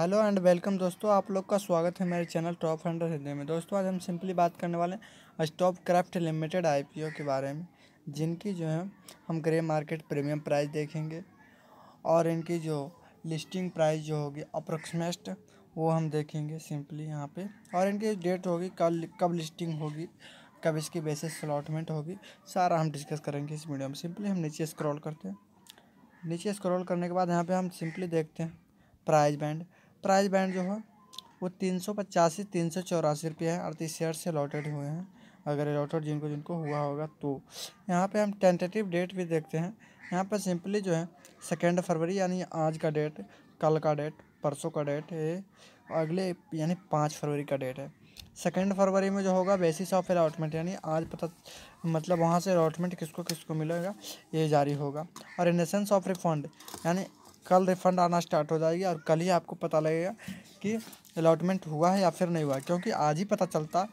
hello and welcome दोस्तों आप लोग का स्वागत है मेरे चैनल टॉप हंड्रेड हिंदी में दोस्तों आज हम सिंपली बात करने वाले हैं स्टॉप क्राफ्ट लिमिटेड आईपीओ के बारे में जिनकी जो है हम ग्रे मार्केट प्रीमियम प्राइस देखेंगे और इनकी जो लिस्टिंग प्राइस जो होगी अप्रोक्सीमेट वो हम देखेंगे सिंपली यहाँ पर और इनकी डेट होगी कल कब लिस्टिंग होगी कब इसकी बेसिस अलॉटमेंट होगी सारा हम डिस्कस करेंगे इस वीडियो में सिंपली हम नीचे स्क्रॉल करते हैं नीचे स्क्रॉल करने के बाद यहाँ पर हम सिंपली देखते हैं प्राइज बैंड प्राइस बैंड जो है वो तीन सौ पचासी तीन सौ चौरासी रुपये है अड़तीस शेयर से अलॉटेड हुए हैं अगर अलॉटेड जिनको जिनको हुआ होगा तो यहाँ पे हम टेंटेटिव डेट भी देखते हैं यहाँ पर सिंपली जो है सेकेंड फरवरी यानी आज का डेट कल का डेट परसों का डेट है अगले यानी पाँच फरवरी का डेट है सेकेंड फरवरी में जो होगा बेसिस ऑफ अलाटमेंट यानी आज पता मतलब वहाँ से अलाटमेंट किसको किसको मिलेगा ये जारी होगा और इनसेंस ऑफ रिफंड यानी कल रिफंड आना स्टार्ट हो जाएगी और कल ही आपको पता लगेगा कि अलाटमेंट हुआ है या फिर नहीं हुआ क्योंकि आज ही पता चलता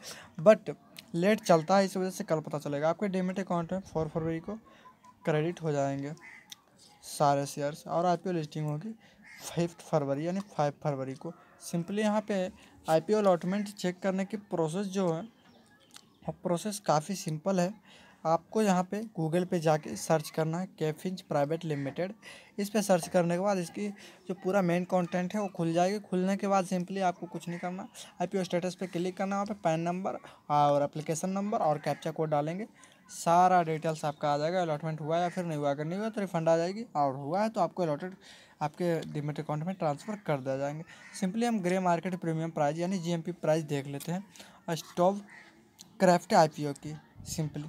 बट लेट चलता है इस वजह से कल पता चलेगा आपके डीमेट अकाउंट में फोर फरवरी को क्रेडिट हो जाएंगे सारे शेयर्स और आई लिस्टिंग होगी फिफ्थ फरवरी यानी फाइव फरवरी को सिंपली यहाँ पे आई पी अलाटमेंट चेक करने की प्रोसेस जो है वो प्रोसेस काफ़ी सिंपल है आपको यहाँ पे गूगल पे जाके सर्च करना है कैफिंज प्राइवेट लिमिटेड इस पे सर्च करने के बाद इसकी जो पूरा मेन कंटेंट है वो खुल जाएगी खुलने के बाद सिंपली आपको कुछ नहीं करना आई स्टेटस पे क्लिक करना वहाँ पे पैन नंबर और अप्लीकेशन नंबर और कैप्चा कोड डालेंगे सारा डिटेल्स आपका आ जाएगा अलॉटमेंट हुआ या फिर नहीं हुआ अगर नहीं हुआ तो रिफंड आ जाएगी और हुआ है तो आपको अलॉटेड आपके डिमेट अकाउंट में ट्रांसफ़र कर दिया जाएंगे सिंपली हम ग्रे मार्केट प्रीमियम प्राइस यानी जी प्राइस देख लेते हैं स्टोव क्राफ्ट आई की सिंपली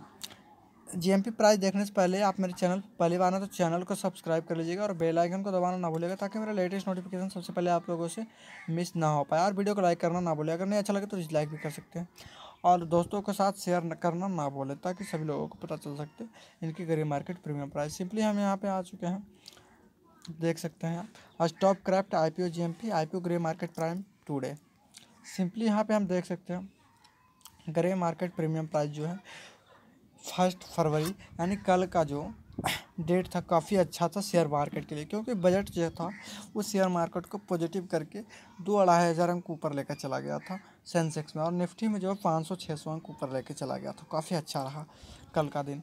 जीएमपी प्राइस देखने से पहले आप मेरे चैनल पहली बार ना तो चैनल को सब्सक्राइब कर लीजिएगा और बेल आइकन को दबाना ना भूलिएगा ताकि मेरा लेटेस्ट नोटिफिकेशन सबसे पहले आप लोगों से मिस ना हो पाए और वीडियो को लाइक करना ना भूलिए अगर नहीं अच्छा लगे तो डिसलाइक भी कर सकते हैं और दोस्तों के साथ शेयर करना ना भूलें ताकि सभी लोगों को पता चल सकते इनकी गरीब मार्केट प्रीमियम प्राइस सिंपली हम यहाँ पर आ चुके हैं देख सकते हैं आज Stove Kraft I P O G M P I P O grey market prime today simply यहाँ पर हम देख सकते हैं ग्रे मार्केट प्रीमियम प्राइस जो है फर्स्ट फरवरी यानी कल का जो डेट था काफ़ी अच्छा था शेयर मार्केट के लिए क्योंकि बजट जो था वो शेयर मार्केट को पॉजिटिव करके दो अढ़ाई हज़ार अंक ऊपर लेकर चला गया था सेंसेक्स में और निफ्टी में जो है पाँच सौ छः सौ अंक ऊपर लेकर चला गया था काफ़ी अच्छा रहा कल का दिन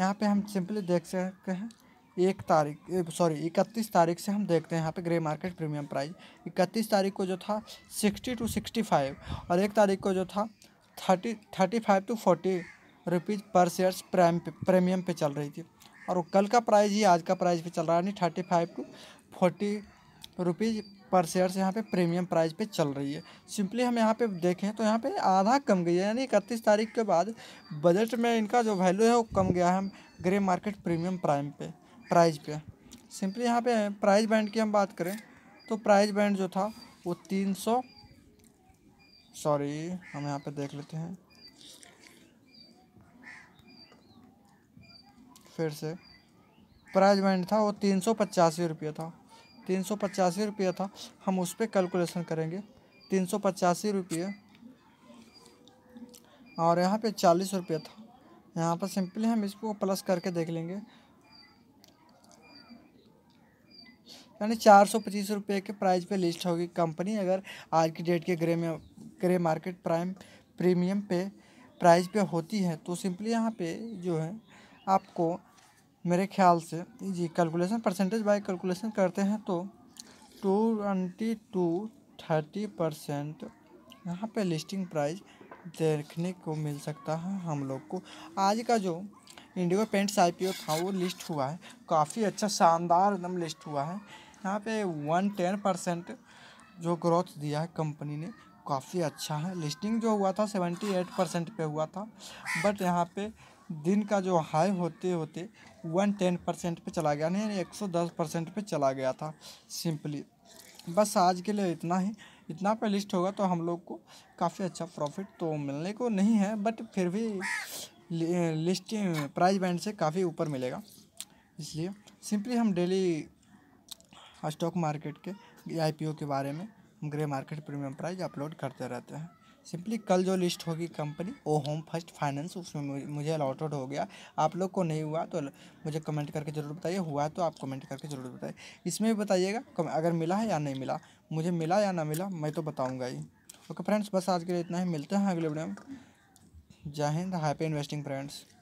यहाँ पे हम सिंपली देख सकते हैं एक तारीख सॉरी इकतीस तारीख से हम देखते हैं यहाँ पे ग्रे मार्केट प्रीमियम प्राइस इकतीस तारीख को जो था सिक्सटी टू सिक्सटी फाइव और एक तारीख को जो था thirty thirty five to forty rupees पर शेयर्स प्राइम प्रीमियम पे चल रही थी और कल का प्राइस ही आज का प्राइस पे चल रहा है यानी thirty five to forty rupees पर शेयर्स यहाँ पे प्रीमियम प्राइस पे चल रही है सिंपली हम यहाँ पे देखें तो यहाँ पे आधा कम गई है यानी इकतीस तारीख के बाद बजट में इनका जो वैल्यू है वो कम गया है ग्रे मार्केट प्रीमियम प्राइम पे प्राइज़ पे सिंपली यहाँ पे प्राइज बैंड की हम बात करें तो प्राइज बैंड जो था वो तीन सौ सॉरी हम यहाँ पर देख लेते हैं फिर से प्राइज बैंड था वो तीन सौ पचासी रुपये था तीन सौ पचासी रुपये था हम उस पर कैलकुलेसन करेंगे तीन सौ पचासी रुपये और यहाँ पे चालीस रुपये था यहाँ पर सिंपली हम इसको प्लस करके देख लेंगे यानी चार सौ पच्चीस रुपये के प्राइस पे लिस्ट होगी कंपनी अगर आज की डेट के ग्रे में ग्रे मार्केट प्राइम प्रीमियम पे प्राइस पे होती है तो सिंपली यहाँ पे जो है आपको मेरे ख्याल से जी कैलकुलेशन परसेंटेज बाय कैलकुलेशन करते हैं तो two twenty to thirty percent यहाँ पर लिस्टिंग प्राइस देखने को मिल सकता है हम लोग को आज का जो Indigo Paints I P O था वो लिस्ट हुआ है काफ़ी अच्छा शानदार एकदम लिस्ट हुआ है यहाँ पे वन टेन परसेंट जो ग्रोथ दिया है कंपनी ने काफ़ी अच्छा है लिस्टिंग जो हुआ था सेवेंटी एट परसेंट पर हुआ था बट यहाँ पे दिन का जो हाई होते होते वन टेन परसेंट पर चला गया नहीं एक सौ दस परसेंट पर चला गया था सिंपली बस आज के लिए इतना ही इतना पे लिस्ट होगा तो हम लोग को काफ़ी अच्छा प्रॉफिट तो मिलने को नहीं है बट फिर भी लिस्ट प्राइस बैंड से काफ़ी ऊपर मिलेगा इसलिए सिंपली हम डेली स्टॉक मार्केट के आईपीओ के बारे में grey market premium price upload करते रहते हैं सिंपली कल जो लिस्ट होगी कंपनी वो होम फर्स्ट फाइनेंस उसमें मुझे अलॉटेड हो गया आप लोग को नहीं हुआ तो मुझे कमेंट करके ज़रूर बताइए हुआ तो आप कमेंट करके ज़रूर बताइए इसमें भी बताइएगा अगर मिला है या नहीं मिला मुझे मिला या ना मिला मैं तो बताऊँगा ही ओके फ्रेंड्स बस आज के लिए इतना ही मिलते हैं अगले वीडियो में जय हिंद हैप्पी इन्वेस्टिंग फ्रेंड्स